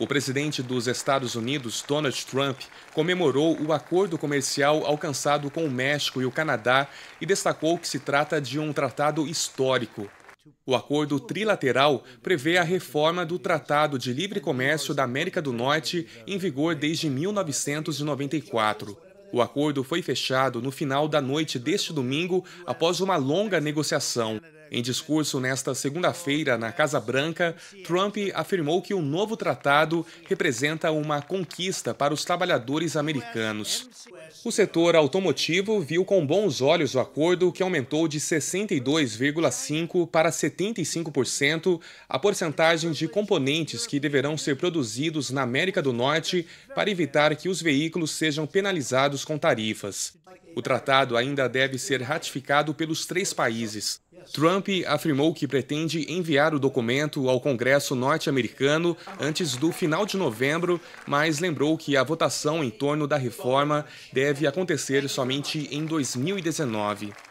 O presidente dos Estados Unidos, Donald Trump, comemorou o acordo comercial alcançado com o México e o Canadá e destacou que se trata de um tratado histórico. O acordo trilateral prevê a reforma do Tratado de Livre Comércio da América do Norte, em vigor desde 1994. O acordo foi fechado no final da noite deste domingo após uma longa negociação. Em discurso nesta segunda-feira na Casa Branca, Trump afirmou que o novo tratado representa uma conquista para os trabalhadores americanos. O setor automotivo viu com bons olhos o acordo que aumentou de 62,5% para 75% a porcentagem de componentes que deverão ser produzidos na América do Norte para evitar que os veículos sejam penalizados com tarifas. O tratado ainda deve ser ratificado pelos três países. Trump afirmou que pretende enviar o documento ao Congresso norte-americano antes do final de novembro, mas lembrou que a votação em torno da reforma deve acontecer somente em 2019.